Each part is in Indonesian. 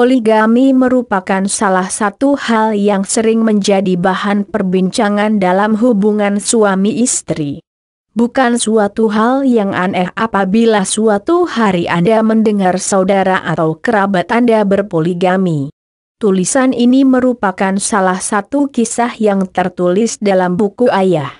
poligami merupakan salah satu hal yang sering menjadi bahan perbincangan dalam hubungan suami istri. Bukan suatu hal yang aneh apabila suatu hari Anda mendengar saudara atau kerabat Anda berpoligami. Tulisan ini merupakan salah satu kisah yang tertulis dalam buku ayah.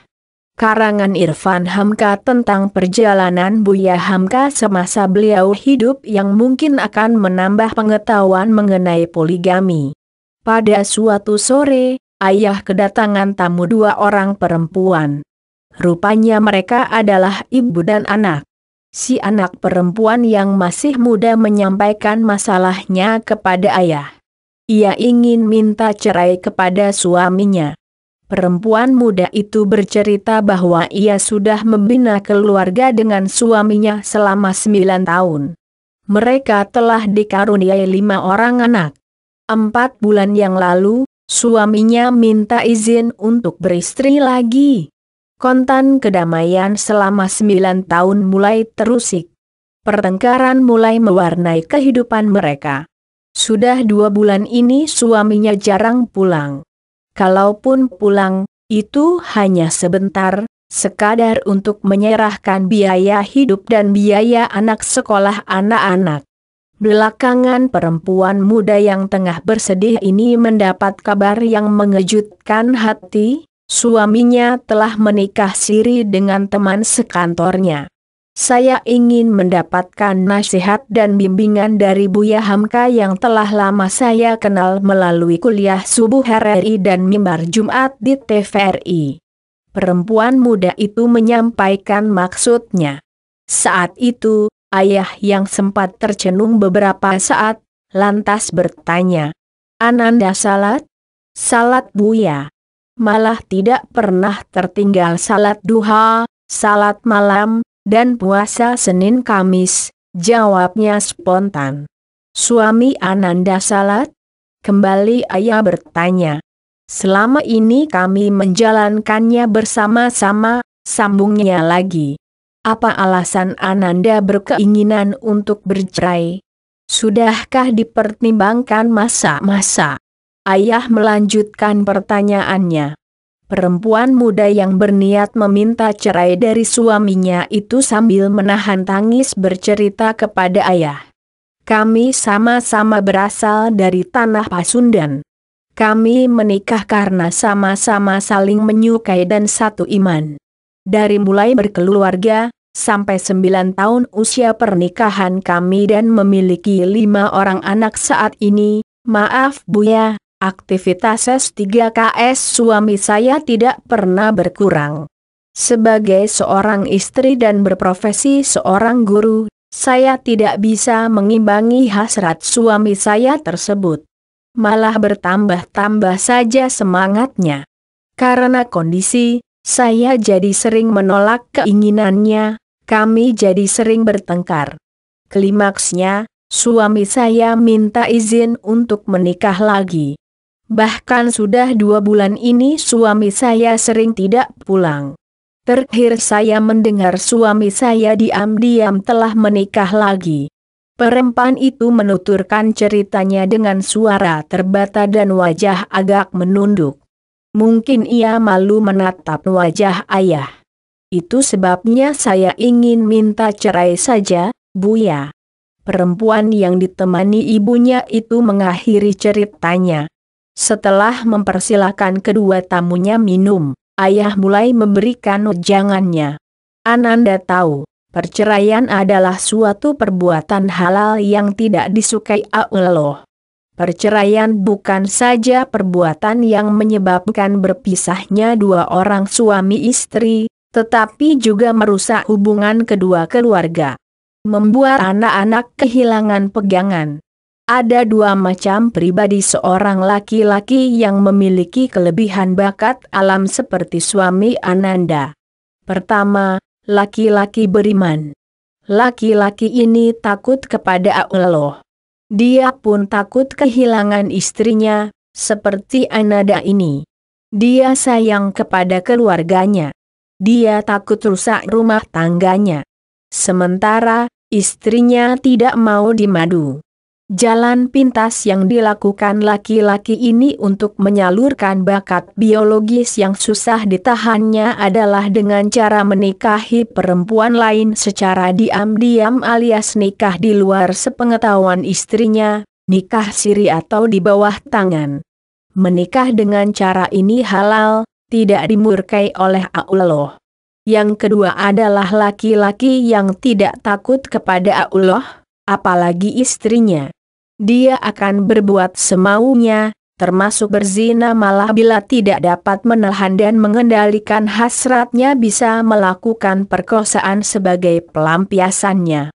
Karangan Irfan Hamka tentang perjalanan Buya Hamka semasa beliau hidup yang mungkin akan menambah pengetahuan mengenai poligami. Pada suatu sore, ayah kedatangan tamu dua orang perempuan. Rupanya mereka adalah ibu dan anak. Si anak perempuan yang masih muda menyampaikan masalahnya kepada ayah. Ia ingin minta cerai kepada suaminya. Perempuan muda itu bercerita bahwa ia sudah membina keluarga dengan suaminya selama sembilan tahun. Mereka telah dikaruniai lima orang anak. Empat bulan yang lalu, suaminya minta izin untuk beristri lagi. Kontan kedamaian selama sembilan tahun mulai terusik. Pertengkaran mulai mewarnai kehidupan mereka. Sudah dua bulan ini suaminya jarang pulang. Kalaupun pulang, itu hanya sebentar, sekadar untuk menyerahkan biaya hidup dan biaya anak sekolah anak-anak. Belakangan perempuan muda yang tengah bersedih ini mendapat kabar yang mengejutkan hati, suaminya telah menikah siri dengan teman sekantornya. Saya ingin mendapatkan nasihat dan bimbingan dari Buya Hamka yang telah lama saya kenal melalui kuliah subuh RRI dan mimbar Jumat di TVRI. Perempuan muda itu menyampaikan maksudnya. Saat itu, ayah yang sempat tercenung beberapa saat, lantas bertanya. Ananda salat? Salat Buya. Malah tidak pernah tertinggal salat duha, salat malam, dan puasa Senin Kamis, jawabnya spontan. Suami Ananda salat? Kembali ayah bertanya. Selama ini kami menjalankannya bersama-sama, sambungnya lagi. Apa alasan Ananda berkeinginan untuk bercerai? Sudahkah dipertimbangkan masa-masa? Ayah melanjutkan pertanyaannya. Perempuan muda yang berniat meminta cerai dari suaminya itu sambil menahan tangis bercerita kepada ayah. Kami sama-sama berasal dari tanah Pasundan. Kami menikah karena sama-sama saling menyukai dan satu iman. Dari mulai berkeluarga, sampai sembilan tahun usia pernikahan kami dan memiliki lima orang anak saat ini, maaf Buya, Aktivitas S3KS suami saya tidak pernah berkurang. Sebagai seorang istri dan berprofesi seorang guru, saya tidak bisa mengimbangi hasrat suami saya tersebut. Malah bertambah-tambah saja semangatnya. Karena kondisi, saya jadi sering menolak keinginannya, kami jadi sering bertengkar. Klimaksnya, suami saya minta izin untuk menikah lagi. Bahkan sudah dua bulan ini suami saya sering tidak pulang. Terakhir saya mendengar suami saya diam-diam telah menikah lagi. Perempuan itu menuturkan ceritanya dengan suara terbata dan wajah agak menunduk. Mungkin ia malu menatap wajah ayah. Itu sebabnya saya ingin minta cerai saja, Buya. Perempuan yang ditemani ibunya itu mengakhiri ceritanya. Setelah mempersilahkan kedua tamunya minum, ayah mulai memberikan ujangannya. Ananda tahu, perceraian adalah suatu perbuatan halal yang tidak disukai Allah. Perceraian bukan saja perbuatan yang menyebabkan berpisahnya dua orang suami istri, tetapi juga merusak hubungan kedua keluarga. Membuat anak-anak kehilangan pegangan ada dua macam pribadi seorang laki-laki yang memiliki kelebihan bakat alam seperti suami Ananda. Pertama, laki-laki beriman. Laki-laki ini takut kepada Allah. Dia pun takut kehilangan istrinya, seperti Ananda ini. Dia sayang kepada keluarganya. Dia takut rusak rumah tangganya. Sementara, istrinya tidak mau dimadu. Jalan pintas yang dilakukan laki-laki ini untuk menyalurkan bakat biologis yang susah ditahannya adalah dengan cara menikahi perempuan lain secara diam-diam alias nikah di luar sepengetahuan istrinya, nikah siri atau di bawah tangan. Menikah dengan cara ini halal, tidak dimurkai oleh Allah. Yang kedua adalah laki-laki yang tidak takut kepada Allah, apalagi istrinya dia akan berbuat semaunya, termasuk berzina malah bila tidak dapat menahan dan mengendalikan hasratnya bisa melakukan perkosaan sebagai pelampiasannya.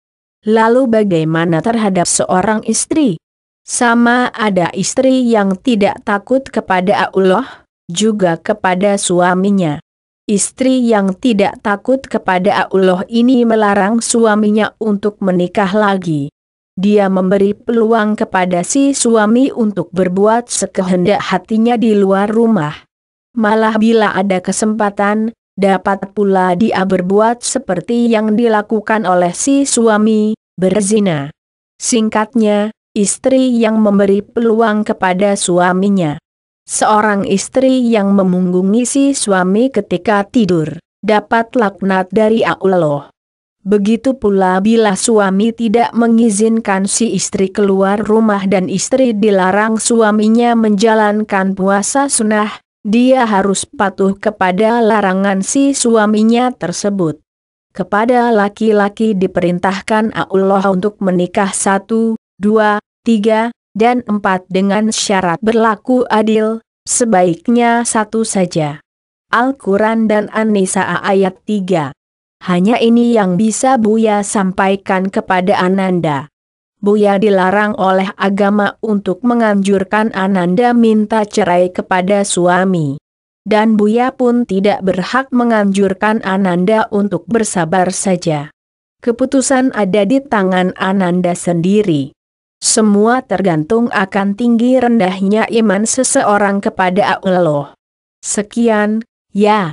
Lalu bagaimana terhadap seorang istri? Sama ada istri yang tidak takut kepada Allah, juga kepada suaminya. Istri yang tidak takut kepada Allah ini melarang suaminya untuk menikah lagi. Dia memberi peluang kepada si suami untuk berbuat sekehendak hatinya di luar rumah. Malah bila ada kesempatan, dapat pula dia berbuat seperti yang dilakukan oleh si suami, berzina. Singkatnya, istri yang memberi peluang kepada suaminya. Seorang istri yang memunggungi si suami ketika tidur, dapat laknat dari Allah. Begitu pula bila suami tidak mengizinkan si istri keluar rumah dan istri dilarang suaminya menjalankan puasa sunnah, dia harus patuh kepada larangan si suaminya tersebut. Kepada laki-laki diperintahkan Allah untuk menikah satu, dua, tiga, dan empat dengan syarat berlaku adil, sebaiknya satu saja. Al-Quran dan An-Nisa ayat 3 hanya ini yang bisa Buya sampaikan kepada Ananda. Buya dilarang oleh agama untuk menganjurkan Ananda minta cerai kepada suami. Dan Buya pun tidak berhak menganjurkan Ananda untuk bersabar saja. Keputusan ada di tangan Ananda sendiri. Semua tergantung akan tinggi rendahnya iman seseorang kepada Allah. Sekian, ya.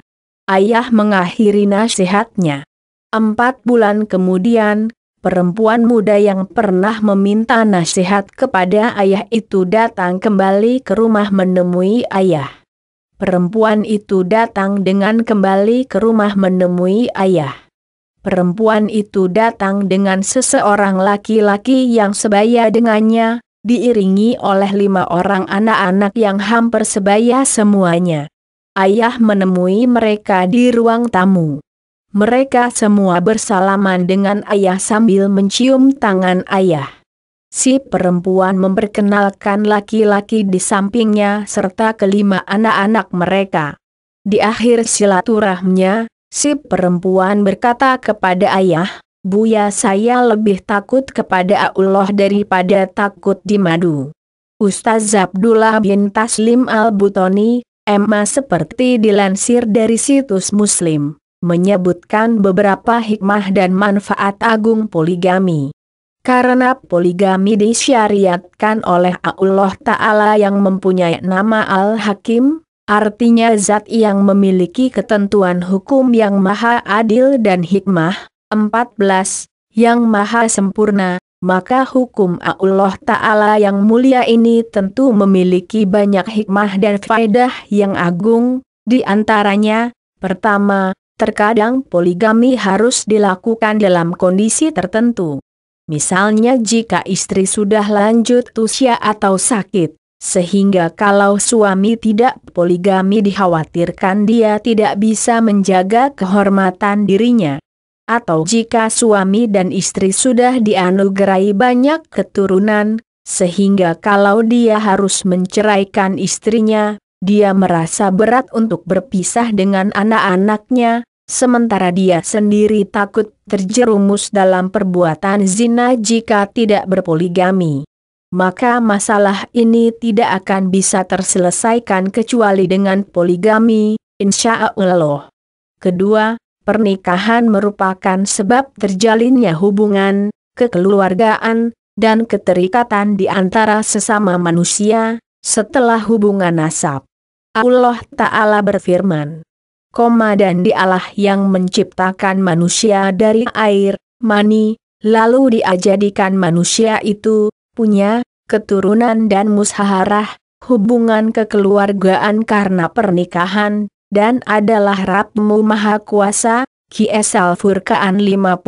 Ayah mengakhiri nasihatnya. Empat bulan kemudian, perempuan muda yang pernah meminta nasihat kepada ayah itu datang kembali ke rumah menemui ayah. Perempuan itu datang dengan kembali ke rumah menemui ayah. Perempuan itu datang dengan seseorang laki-laki yang sebaya dengannya, diiringi oleh lima orang anak-anak yang hampir sebaya semuanya ayah menemui mereka di ruang tamu. Mereka semua bersalaman dengan ayah sambil mencium tangan ayah. Si perempuan memperkenalkan laki-laki di sampingnya serta kelima anak-anak mereka. Di akhir silaturahmnya, si perempuan berkata kepada ayah, Buya saya lebih takut kepada Allah daripada takut di madu. Ustaz Abdullah bin Taslim al-Butoni, Emma seperti dilansir dari situs Muslim, menyebutkan beberapa hikmah dan manfaat agung poligami. Karena poligami disyariatkan oleh Allah Ta'ala yang mempunyai nama Al-Hakim, artinya zat yang memiliki ketentuan hukum yang maha adil dan hikmah, 14, yang maha sempurna, maka hukum Allah Ta'ala yang mulia ini tentu memiliki banyak hikmah dan faedah yang agung, di antaranya, pertama, terkadang poligami harus dilakukan dalam kondisi tertentu. Misalnya jika istri sudah lanjut usia atau sakit, sehingga kalau suami tidak poligami dikhawatirkan dia tidak bisa menjaga kehormatan dirinya atau jika suami dan istri sudah dianugerai banyak keturunan, sehingga kalau dia harus menceraikan istrinya, dia merasa berat untuk berpisah dengan anak-anaknya, sementara dia sendiri takut terjerumus dalam perbuatan zina jika tidak berpoligami. Maka masalah ini tidak akan bisa terselesaikan kecuali dengan poligami, insya Allah. Kedua, Pernikahan merupakan sebab terjalinnya hubungan, kekeluargaan, dan keterikatan di antara sesama manusia, setelah hubungan nasab. Allah Ta'ala berfirman, Koma dan dialah yang menciptakan manusia dari air, mani, lalu diajadikan manusia itu, punya, keturunan dan musaharah hubungan kekeluargaan karena pernikahan, dan adalah Rabmu Maha Kuasa, Kiesal Furkaan 54.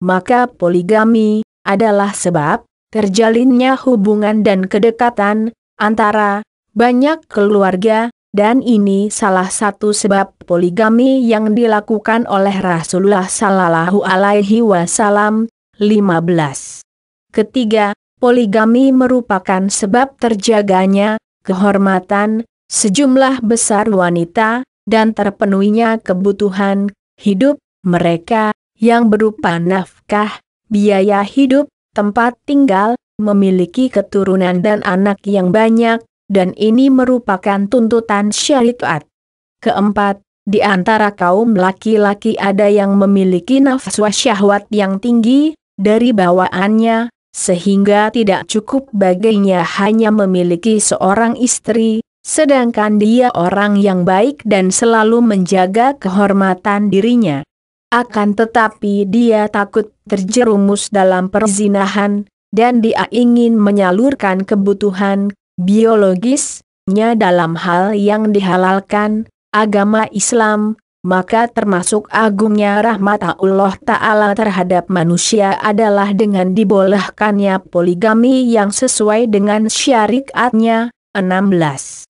Maka poligami, adalah sebab, terjalinnya hubungan dan kedekatan, antara, banyak keluarga, dan ini salah satu sebab poligami yang dilakukan oleh Rasulullah Sallallahu Alaihi Wasallam, 15. Ketiga, poligami merupakan sebab terjaganya, kehormatan, sejumlah besar wanita, dan terpenuhinya kebutuhan hidup mereka yang berupa nafkah, biaya hidup, tempat tinggal, memiliki keturunan dan anak yang banyak, dan ini merupakan tuntutan syariat. Keempat, di antara kaum laki-laki ada yang memiliki nafsu syahwat yang tinggi dari bawaannya, sehingga tidak cukup baginya hanya memiliki seorang istri, Sedangkan dia orang yang baik dan selalu menjaga kehormatan dirinya. Akan tetapi dia takut terjerumus dalam perzinahan, dan dia ingin menyalurkan kebutuhan biologisnya dalam hal yang dihalalkan, agama Islam, maka termasuk agungnya rahmat Allah Ta'ala terhadap manusia adalah dengan dibolehkannya poligami yang sesuai dengan syariatnya, 16.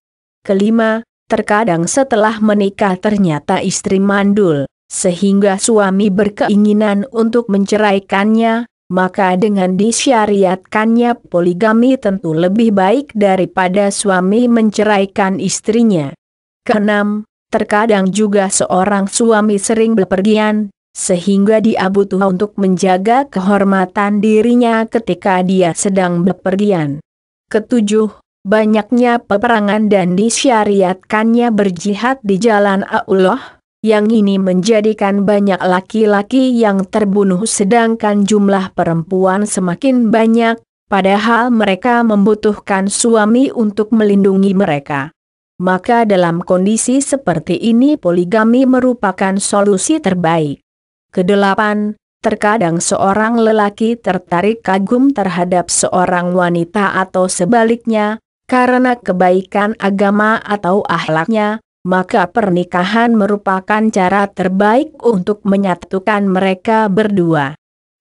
Kelima, terkadang setelah menikah ternyata istri mandul, sehingga suami berkeinginan untuk menceraikannya, maka dengan disyariatkannya poligami tentu lebih baik daripada suami menceraikan istrinya. Keenam, terkadang juga seorang suami sering berpergian, sehingga dia butuh untuk menjaga kehormatan dirinya ketika dia sedang berpergian. Ketujuh, banyaknya peperangan dan disyariatkannya berjihad di jalan Allah, yang ini menjadikan banyak laki-laki yang terbunuh sedangkan jumlah perempuan semakin banyak, padahal mereka membutuhkan suami untuk melindungi mereka. Maka dalam kondisi seperti ini poligami merupakan solusi terbaik. Kedelapan, Terkadang seorang lelaki tertarik kagum terhadap seorang wanita atau sebaliknya, karena kebaikan agama atau ahlaknya, maka pernikahan merupakan cara terbaik untuk menyatukan mereka berdua.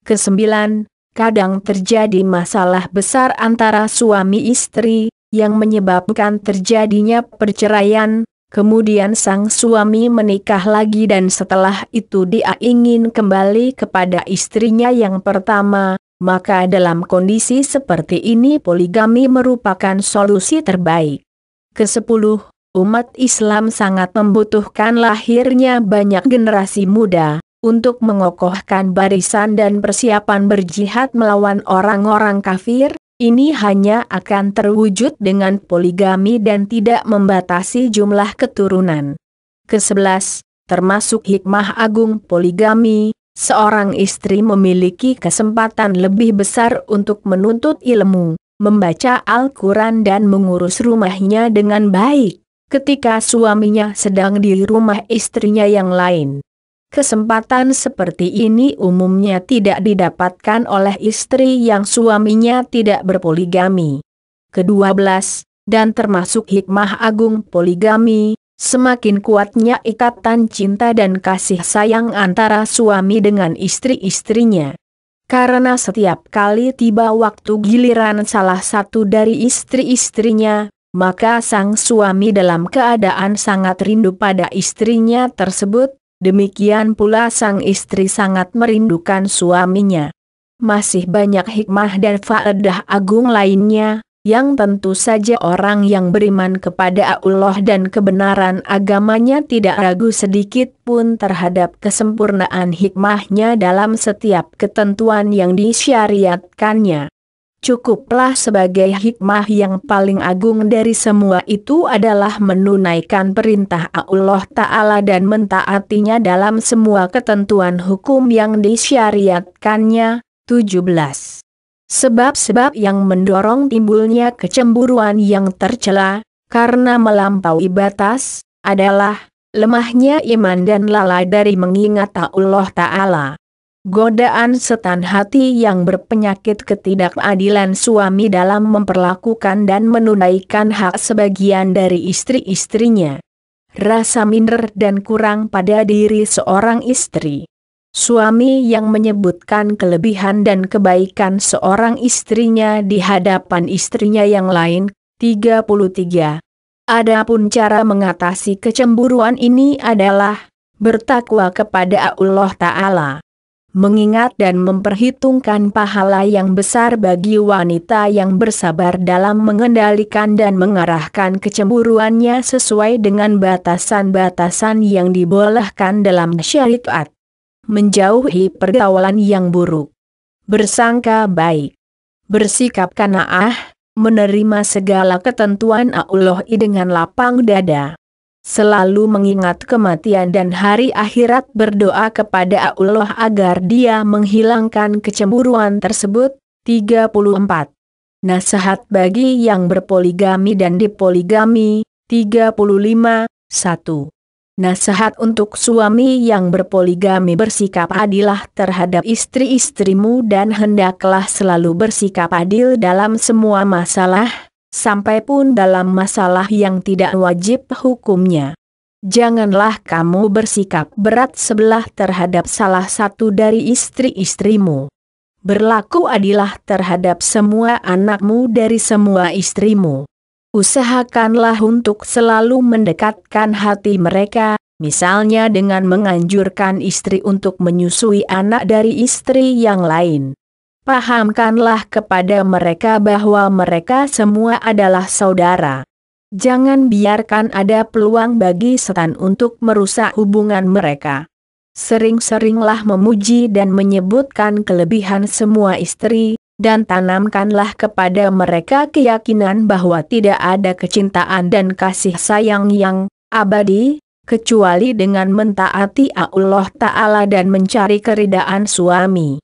Kesembilan, kadang terjadi masalah besar antara suami istri, yang menyebabkan terjadinya perceraian, kemudian sang suami menikah lagi dan setelah itu dia ingin kembali kepada istrinya yang pertama, maka dalam kondisi seperti ini poligami merupakan solusi terbaik. Kesepuluh, umat Islam sangat membutuhkan lahirnya banyak generasi muda, untuk mengokohkan barisan dan persiapan berjihad melawan orang-orang kafir, ini hanya akan terwujud dengan poligami dan tidak membatasi jumlah keturunan. Kesebelas, termasuk hikmah agung poligami, Seorang istri memiliki kesempatan lebih besar untuk menuntut ilmu, membaca Al-Quran dan mengurus rumahnya dengan baik, ketika suaminya sedang di rumah istrinya yang lain. Kesempatan seperti ini umumnya tidak didapatkan oleh istri yang suaminya tidak berpoligami. Kedua belas, dan termasuk hikmah agung poligami, Semakin kuatnya ikatan cinta dan kasih sayang antara suami dengan istri-istrinya. Karena setiap kali tiba waktu giliran salah satu dari istri-istrinya, maka sang suami dalam keadaan sangat rindu pada istrinya tersebut, demikian pula sang istri sangat merindukan suaminya. Masih banyak hikmah dan faedah agung lainnya, yang tentu saja orang yang beriman kepada Allah dan kebenaran agamanya tidak ragu sedikit pun terhadap kesempurnaan hikmahnya dalam setiap ketentuan yang disyariatkannya. Cukuplah sebagai hikmah yang paling agung dari semua itu adalah menunaikan perintah Allah Ta'ala dan mentaatinya dalam semua ketentuan hukum yang disyariatkannya. 17. Sebab-sebab yang mendorong timbulnya kecemburuan yang tercela, karena melampaui batas, adalah lemahnya iman dan lalai dari mengingat Allah Ta'ala. Godaan setan hati yang berpenyakit ketidakadilan suami dalam memperlakukan dan menunaikan hak sebagian dari istri-istrinya rasa minder dan kurang pada diri seorang istri. Suami yang menyebutkan kelebihan dan kebaikan seorang istrinya di hadapan istrinya yang lain, 33. Adapun cara mengatasi kecemburuan ini adalah bertakwa kepada Allah Ta'ala. Mengingat dan memperhitungkan pahala yang besar bagi wanita yang bersabar dalam mengendalikan dan mengarahkan kecemburuannya sesuai dengan batasan-batasan yang dibolehkan dalam syariat menjauhi pergaulan yang buruk. Bersangka baik. Bersikap kanaah, menerima segala ketentuan Allah dengan lapang dada. Selalu mengingat kematian dan hari akhirat berdoa kepada Allah agar dia menghilangkan kecemburuan tersebut. 34. Nasihat bagi yang berpoligami dan dipoligami, 35, 1. Nasihat untuk suami yang berpoligami bersikap adilah terhadap istri-istrimu dan hendaklah selalu bersikap adil dalam semua masalah, sampai pun dalam masalah yang tidak wajib hukumnya. Janganlah kamu bersikap berat sebelah terhadap salah satu dari istri-istrimu. Berlaku adilah terhadap semua anakmu dari semua istrimu usahakanlah untuk selalu mendekatkan hati mereka, misalnya dengan menganjurkan istri untuk menyusui anak dari istri yang lain. Pahamkanlah kepada mereka bahwa mereka semua adalah saudara. Jangan biarkan ada peluang bagi setan untuk merusak hubungan mereka. Sering-seringlah memuji dan menyebutkan kelebihan semua istri, dan tanamkanlah kepada mereka keyakinan bahwa tidak ada kecintaan dan kasih sayang yang abadi, kecuali dengan mentaati Allah Ta'ala dan mencari keridaan suami.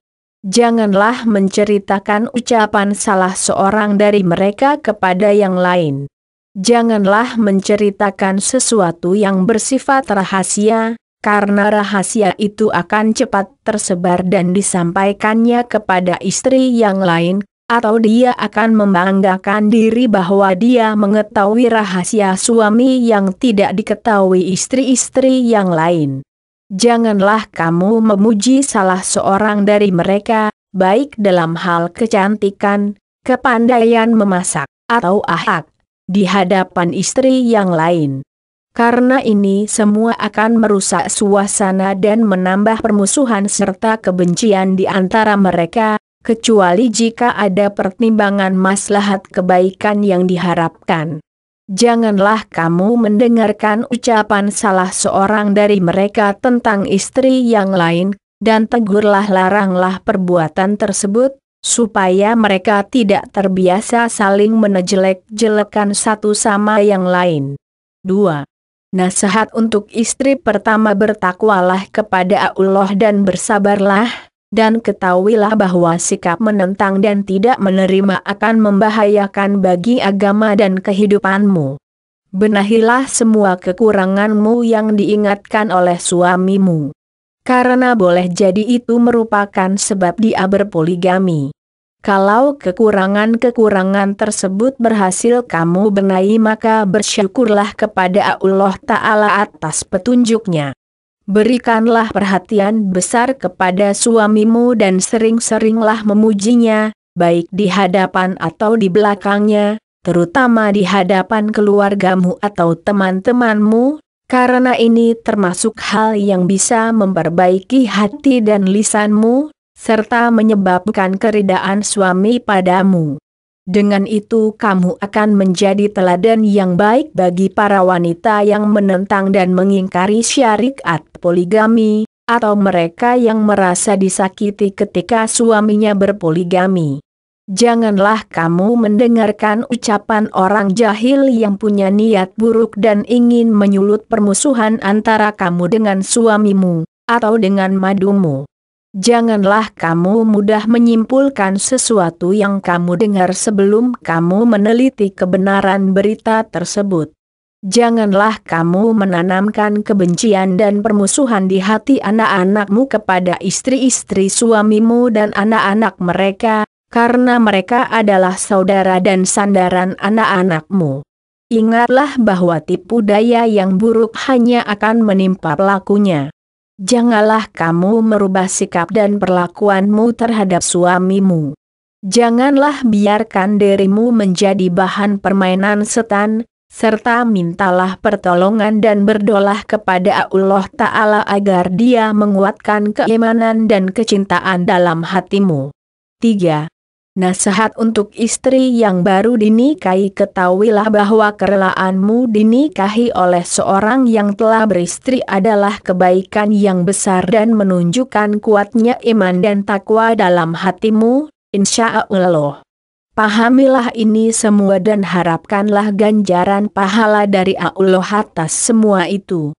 Janganlah menceritakan ucapan salah seorang dari mereka kepada yang lain. Janganlah menceritakan sesuatu yang bersifat rahasia, karena rahasia itu akan cepat tersebar dan disampaikannya kepada istri yang lain, atau dia akan membanggakan diri bahwa dia mengetahui rahasia suami yang tidak diketahui istri-istri yang lain. Janganlah kamu memuji salah seorang dari mereka, baik dalam hal kecantikan, kepandaian memasak, atau ahak, di hadapan istri yang lain. Karena ini semua akan merusak suasana dan menambah permusuhan serta kebencian di antara mereka, kecuali jika ada pertimbangan maslahat kebaikan yang diharapkan. Janganlah kamu mendengarkan ucapan salah seorang dari mereka tentang istri yang lain, dan tegurlah laranglah perbuatan tersebut, supaya mereka tidak terbiasa saling menjelek-jelekan satu sama yang lain. 2. Nasihat untuk istri pertama bertakwalah kepada Allah dan bersabarlah, dan ketahuilah bahwa sikap menentang dan tidak menerima akan membahayakan bagi agama dan kehidupanmu. Benahilah semua kekuranganmu yang diingatkan oleh suamimu. Karena boleh jadi itu merupakan sebab dia berpoligami. Kalau kekurangan-kekurangan tersebut berhasil kamu benahi maka bersyukurlah kepada Allah Ta'ala atas petunjuknya. Berikanlah perhatian besar kepada suamimu dan sering-seringlah memujinya, baik di hadapan atau di belakangnya, terutama di hadapan keluargamu atau teman-temanmu, karena ini termasuk hal yang bisa memperbaiki hati dan lisanmu, serta menyebabkan keridaan suami padamu. Dengan itu kamu akan menjadi teladan yang baik bagi para wanita yang menentang dan mengingkari syariat poligami, atau mereka yang merasa disakiti ketika suaminya berpoligami. Janganlah kamu mendengarkan ucapan orang jahil yang punya niat buruk dan ingin menyulut permusuhan antara kamu dengan suamimu, atau dengan madumu. Janganlah kamu mudah menyimpulkan sesuatu yang kamu dengar sebelum kamu meneliti kebenaran berita tersebut. Janganlah kamu menanamkan kebencian dan permusuhan di hati anak-anakmu kepada istri-istri suamimu dan anak-anak mereka, karena mereka adalah saudara dan sandaran anak-anakmu. Ingatlah bahwa tipu daya yang buruk hanya akan menimpa pelakunya. Janganlah kamu merubah sikap dan perlakuanmu terhadap suamimu. Janganlah biarkan dirimu menjadi bahan permainan setan, serta mintalah pertolongan dan berdoalah kepada Allah Ta'ala agar dia menguatkan keimanan dan kecintaan dalam hatimu. 3. Nasihat untuk istri yang baru dinikahi ketahuilah bahwa kerelaanmu dinikahi oleh seorang yang telah beristri adalah kebaikan yang besar dan menunjukkan kuatnya iman dan takwa dalam hatimu, insya Allah. Pahamilah ini semua dan harapkanlah ganjaran pahala dari Allah atas semua itu.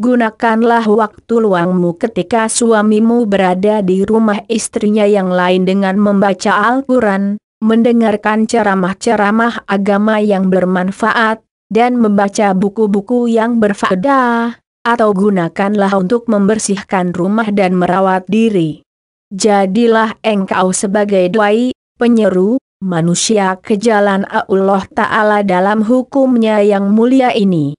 Gunakanlah waktu luangmu ketika suamimu berada di rumah istrinya yang lain dengan membaca Al-Quran, mendengarkan ceramah-ceramah agama yang bermanfaat, dan membaca buku-buku yang berfaedah, atau gunakanlah untuk membersihkan rumah dan merawat diri. Jadilah engkau sebagai doai, penyeru, manusia ke jalan Allah Ta'ala dalam hukumnya yang mulia ini.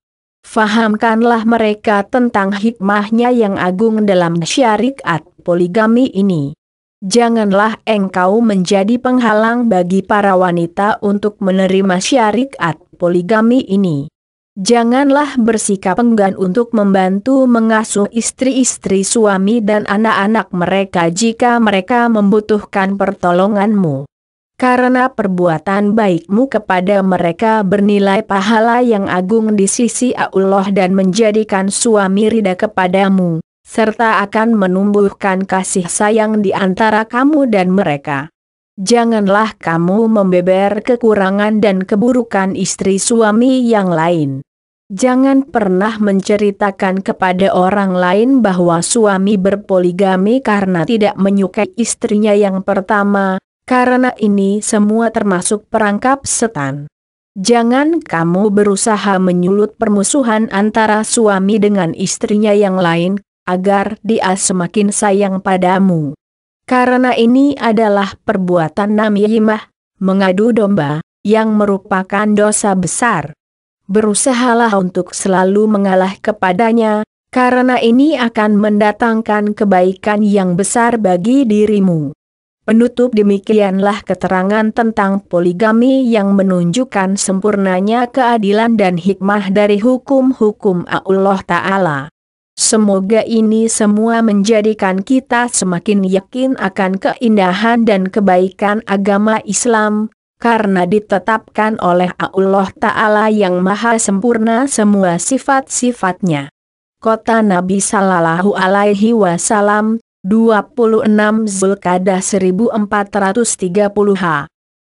Fahamkanlah mereka tentang hikmahnya yang agung dalam syariat poligami ini. Janganlah engkau menjadi penghalang bagi para wanita untuk menerima syariat poligami ini. Janganlah bersikap enggan untuk membantu mengasuh istri-istri suami dan anak-anak mereka jika mereka membutuhkan pertolonganmu karena perbuatan baikmu kepada mereka bernilai pahala yang agung di sisi Allah dan menjadikan suami rida kepadamu, serta akan menumbuhkan kasih sayang di antara kamu dan mereka. Janganlah kamu membeber kekurangan dan keburukan istri suami yang lain. Jangan pernah menceritakan kepada orang lain bahwa suami berpoligami karena tidak menyukai istrinya yang pertama, karena ini semua termasuk perangkap setan. Jangan kamu berusaha menyulut permusuhan antara suami dengan istrinya yang lain, agar dia semakin sayang padamu. Karena ini adalah perbuatan namimah, mengadu domba, yang merupakan dosa besar. Berusahalah untuk selalu mengalah kepadanya, karena ini akan mendatangkan kebaikan yang besar bagi dirimu. Penutup demikianlah keterangan tentang poligami yang menunjukkan sempurnanya keadilan dan hikmah dari hukum-hukum Allah Ta'ala. Semoga ini semua menjadikan kita semakin yakin akan keindahan dan kebaikan agama Islam, karena ditetapkan oleh Allah Ta'ala yang maha sempurna semua sifat-sifatnya. Kota Nabi Sallallahu Alaihi Wasallam 26 Zulkada 1430H.